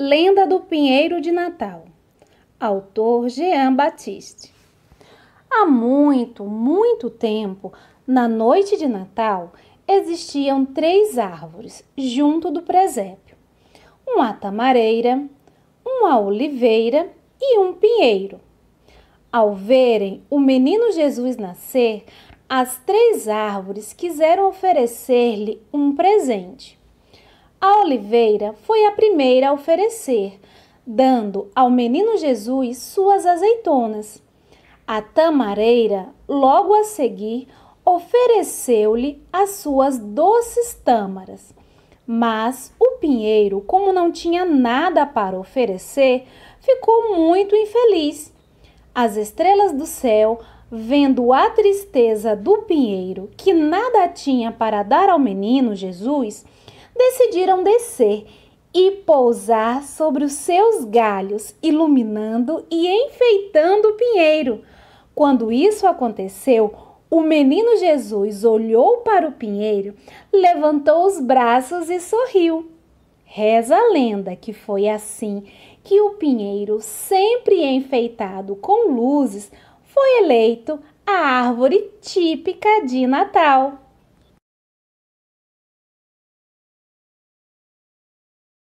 Lenda do Pinheiro de Natal, autor Jean Batiste. Há muito, muito tempo, na noite de Natal, existiam três árvores junto do presépio: uma tamareira, uma oliveira e um pinheiro. Ao verem o menino Jesus nascer, as três árvores quiseram oferecer-lhe um presente. A oliveira foi a primeira a oferecer, dando ao menino Jesus suas azeitonas. A tamareira, logo a seguir, ofereceu-lhe as suas doces tâmaras. Mas o pinheiro, como não tinha nada para oferecer, ficou muito infeliz. As estrelas do céu, vendo a tristeza do pinheiro, que nada tinha para dar ao menino Jesus, decidiram descer e pousar sobre os seus galhos, iluminando e enfeitando o pinheiro. Quando isso aconteceu, o menino Jesus olhou para o pinheiro, levantou os braços e sorriu. Reza a lenda que foi assim que o pinheiro, sempre enfeitado com luzes, foi eleito a árvore típica de Natal.